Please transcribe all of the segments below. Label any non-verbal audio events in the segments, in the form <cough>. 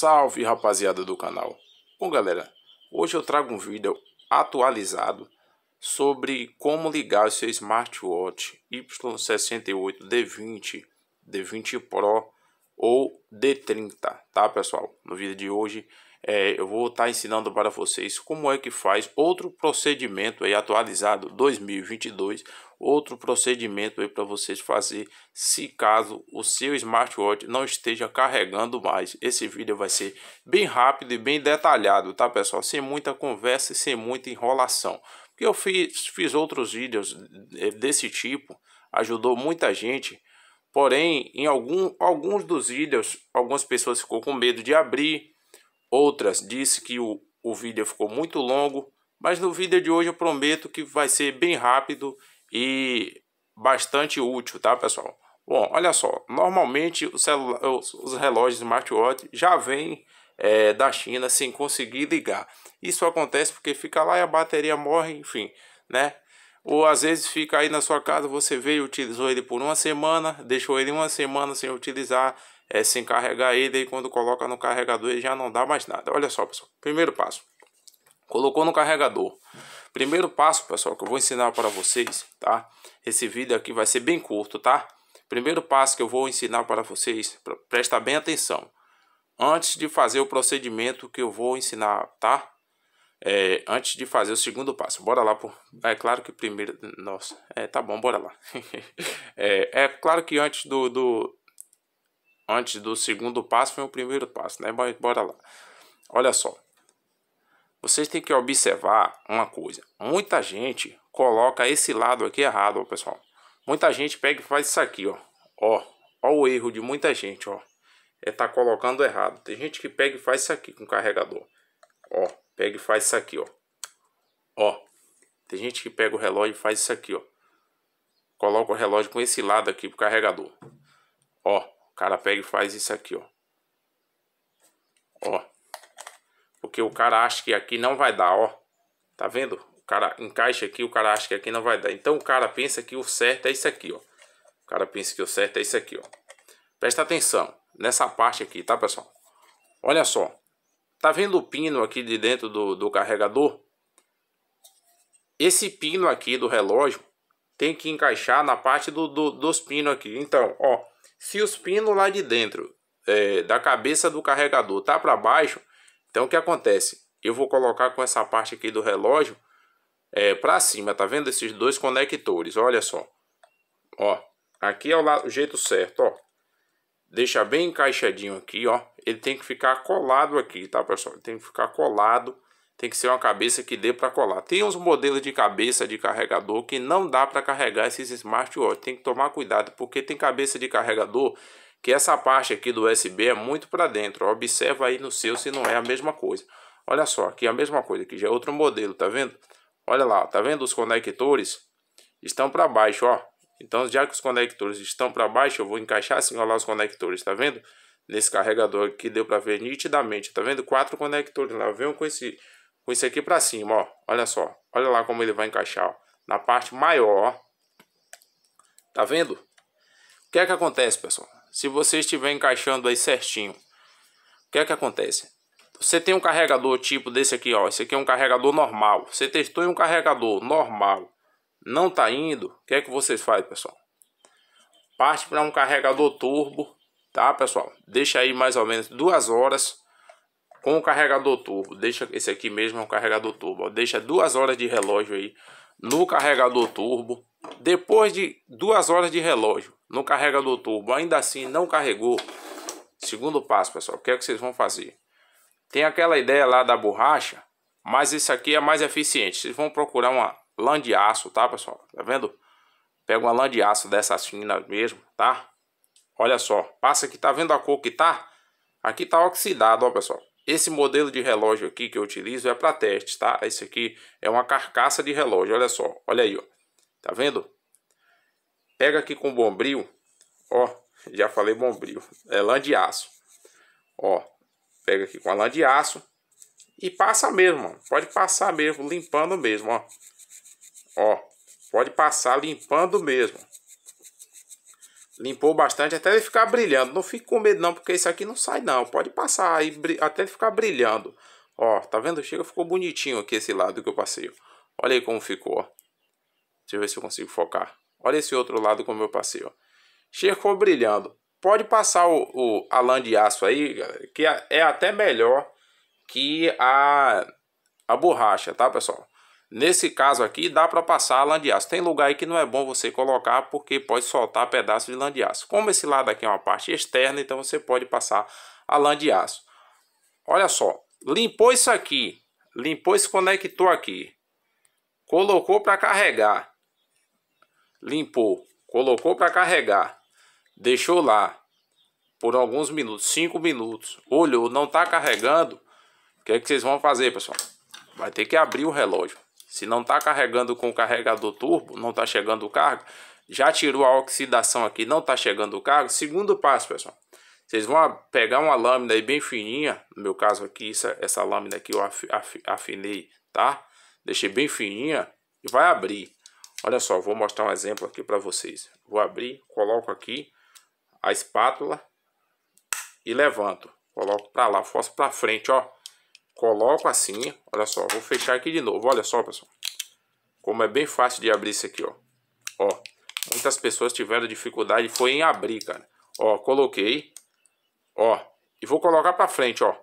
Salve rapaziada do canal! Bom galera, hoje eu trago um vídeo atualizado sobre como ligar o seu smartwatch Y68D20, D20 Pro ou D30 tá pessoal? No vídeo de hoje é, eu vou estar tá ensinando para vocês como é que faz outro procedimento aí atualizado 2022, outro procedimento aí para vocês fazer se caso o seu smartwatch não esteja carregando mais. Esse vídeo vai ser bem rápido e bem detalhado, tá pessoal? Sem muita conversa e sem muita enrolação. Porque eu fiz, fiz outros vídeos é, desse tipo, ajudou muita gente Porém, em algum, alguns dos vídeos, algumas pessoas ficou com medo de abrir, outras disse que o, o vídeo ficou muito longo, mas no vídeo de hoje eu prometo que vai ser bem rápido e bastante útil, tá, pessoal? Bom, olha só, normalmente os, os relógios smartwatch já vêm é, da China sem conseguir ligar. Isso acontece porque fica lá e a bateria morre, enfim, né? Ou às vezes fica aí na sua casa, você veio, utilizou ele por uma semana, deixou ele uma semana sem utilizar, é, sem carregar ele, e quando coloca no carregador ele já não dá mais nada. Olha só, pessoal, primeiro passo. Colocou no carregador. Primeiro passo, pessoal, que eu vou ensinar para vocês, tá? Esse vídeo aqui vai ser bem curto, tá? Primeiro passo que eu vou ensinar para vocês, presta bem atenção. Antes de fazer o procedimento que eu vou ensinar, tá? é, antes de fazer o segundo passo. Bora lá, por... é claro que primeiro, nossa, é, tá bom, bora lá. <laughs> é, é, claro que antes do, do, antes do segundo passo foi o primeiro passo, né? Mas bora lá. Olha só, vocês têm que observar uma coisa. Muita gente coloca esse lado aqui errado, ó, pessoal. Muita gente pega e faz isso aqui, ó. Ó, ó o erro de muita gente, ó. É tá colocando errado. Tem gente que pega e faz isso aqui com o carregador. Ó, pega e faz isso aqui, ó. Ó, tem gente que pega o relógio e faz isso aqui, ó. Coloca o relógio com esse lado aqui pro carregador. Ó, o cara pega e faz isso aqui, ó. Ó. Porque o cara acha que aqui não vai dar, ó. Tá vendo? O cara encaixa aqui, o cara acha que aqui não vai dar. Então o cara pensa que o certo é isso aqui, ó. O cara pensa que o certo é isso aqui, ó. Presta atenção nessa parte aqui, tá, pessoal? Olha só. Tá vendo o pino aqui de dentro do, do carregador? Esse pino aqui do relógio tem que encaixar na parte do, do dos pinos aqui. Então, ó, se os pinos lá de dentro é, da cabeça do carregador tá para baixo, então o que acontece? Eu vou colocar com essa parte aqui do relógio é, para cima, tá vendo esses dois conectores? Olha só, ó, aqui é o, lado, o jeito certo, ó deixa bem encaixadinho aqui, ó. Ele tem que ficar colado aqui, tá, pessoal? Ele tem que ficar colado. Tem que ser uma cabeça que dê para colar. Tem uns modelos de cabeça de carregador que não dá para carregar esses smartwatch. Tem que tomar cuidado porque tem cabeça de carregador que essa parte aqui do USB é muito para dentro. Observa aí no seu se não é a mesma coisa. Olha só, aqui é a mesma coisa, aqui já é outro modelo, tá vendo? Olha lá, tá vendo os conectores? Estão para baixo, ó. Então, já que os conectores estão para baixo, eu vou encaixar assim, olha lá os conectores, tá vendo? Nesse carregador que deu para ver nitidamente, tá vendo? Quatro conectores lá, venham com esse, com esse aqui para cima, ó. Olha só, olha lá como ele vai encaixar, ó. Na parte maior, ó. Tá vendo? O que é que acontece, pessoal? Se você estiver encaixando aí certinho, o que é que acontece? Você tem um carregador tipo desse aqui, ó. Esse aqui é um carregador normal. Você testou em um carregador normal não está indo, o que é que vocês fazem, pessoal? Parte para um carregador turbo, tá, pessoal? Deixa aí mais ou menos duas horas com o carregador turbo. Deixa esse aqui mesmo é um carregador turbo. Ó. Deixa duas horas de relógio aí no carregador turbo. Depois de duas horas de relógio no carregador turbo, ainda assim não carregou. Segundo passo, pessoal, o que é que vocês vão fazer? Tem aquela ideia lá da borracha, mas isso aqui é mais eficiente. Vocês vão procurar uma lã de aço, tá, pessoal? Tá vendo? Pega uma lã de aço dessas finas mesmo, tá? Olha só, passa aqui, tá vendo a cor que tá? Aqui tá oxidado, ó, pessoal. Esse modelo de relógio aqui que eu utilizo é para teste, tá? Esse aqui é uma carcaça de relógio, olha só. Olha aí, ó. Tá vendo? Pega aqui com bombril, ó. Já falei bombril, é lã de aço. Ó, pega aqui com a lã de aço e passa mesmo, ó. Pode passar mesmo, limpando mesmo, ó. Ó, pode passar limpando mesmo. Limpou bastante até ele ficar brilhando. Não fique com medo não, porque isso aqui não sai não. Pode passar aí até ele ficar brilhando. Ó, tá vendo? Chega, ficou bonitinho aqui esse lado que eu passei. Olha aí como ficou, ó. Deixa eu ver se eu consigo focar. Olha esse outro lado como eu passei, ó. Chegou brilhando. Pode passar o, o, a lã de aço aí, que é, é até melhor que a, a borracha, tá, pessoal? Nesse caso aqui, dá para passar lã de aço. Tem lugar aí que não é bom você colocar, porque pode soltar pedaço de lã de aço. Como esse lado aqui é uma parte externa, então você pode passar a lã de aço. Olha só, limpou isso aqui, limpou esse conector aqui, colocou para carregar, limpou, colocou para carregar, deixou lá por alguns minutos, 5 minutos, olhou, não está carregando, o que é que vocês vão fazer, pessoal? Vai ter que abrir o relógio. Se não está carregando com o carregador turbo, não está chegando o cargo, já tirou a oxidação aqui, não está chegando o cargo. Segundo passo, pessoal, vocês vão pegar uma lâmina aí bem fininha, no meu caso aqui, essa, essa lâmina aqui eu af, af, afinei, tá? Deixei bem fininha e vai abrir. Olha só, vou mostrar um exemplo aqui para vocês. Vou abrir, coloco aqui a espátula e levanto. Coloco para lá, forço para frente, ó. Coloco assim, olha só, vou fechar aqui de novo, olha só, pessoal. Como é bem fácil de abrir isso aqui, ó. Ó, muitas pessoas tiveram dificuldade, foi em abrir, cara. Ó, coloquei, ó, e vou colocar pra frente, ó.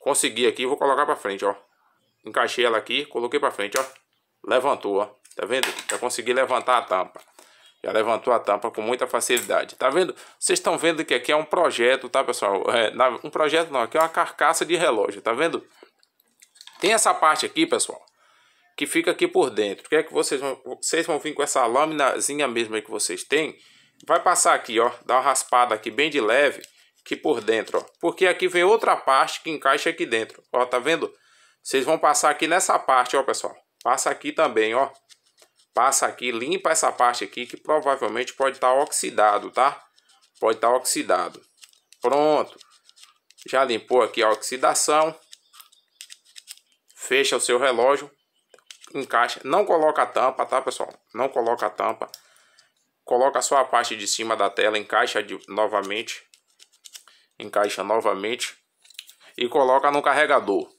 Consegui aqui, vou colocar pra frente, ó. Encaixei ela aqui, coloquei pra frente, ó. Levantou, ó. Tá vendo? Já consegui levantar a tampa. Já levantou a tampa com muita facilidade. Tá vendo? Vocês estão vendo que aqui é um projeto, tá, pessoal? É, um projeto não, aqui é uma carcaça de relógio, tá vendo? Tem essa parte aqui, pessoal, que fica aqui por dentro. O que é que vocês vão, vocês vão vir com essa lâminazinha mesmo aí que vocês têm? Vai passar aqui, ó, dar uma raspada aqui bem de leve aqui por dentro, ó. Porque aqui vem outra parte que encaixa aqui dentro, ó, tá vendo? Vocês vão passar aqui nessa parte, ó, pessoal. Passa aqui também, ó passa aqui, limpa essa parte aqui que provavelmente pode estar tá oxidado, tá? Pode estar tá oxidado. Pronto. Já limpou aqui a oxidação. Fecha o seu relógio. Encaixa. Não coloca a tampa, tá, pessoal? Não coloca a tampa. Coloca só a parte de cima da tela, encaixa de, novamente. Encaixa novamente. E coloca no carregador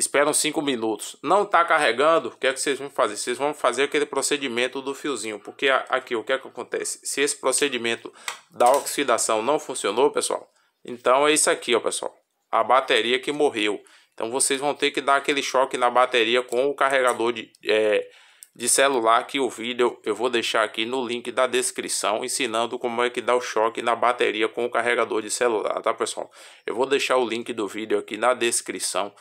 esperam 5 minutos, não está carregando, o que é que vocês vão fazer? Vocês vão fazer aquele procedimento do fiozinho, porque aqui o que é que acontece? Se esse procedimento da oxidação não funcionou, pessoal, então é isso aqui, ó, pessoal, a bateria que morreu. Então vocês vão ter que dar aquele choque na bateria com o carregador de, é, de celular que o vídeo eu vou deixar aqui no link da descrição ensinando como é que dá o choque na bateria com o carregador de celular, tá pessoal? Eu vou deixar o link do vídeo aqui na descrição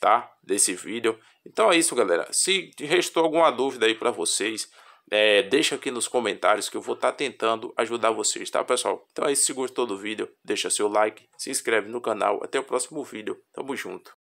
tá? Desse vídeo. Então é isso, galera. Se restou alguma dúvida aí para vocês, é, deixa aqui nos comentários que eu vou estar tá tentando ajudar vocês, tá, pessoal? Então é isso. Se gostou do vídeo, deixa seu like, se inscreve no canal. Até o próximo vídeo. Tamo junto.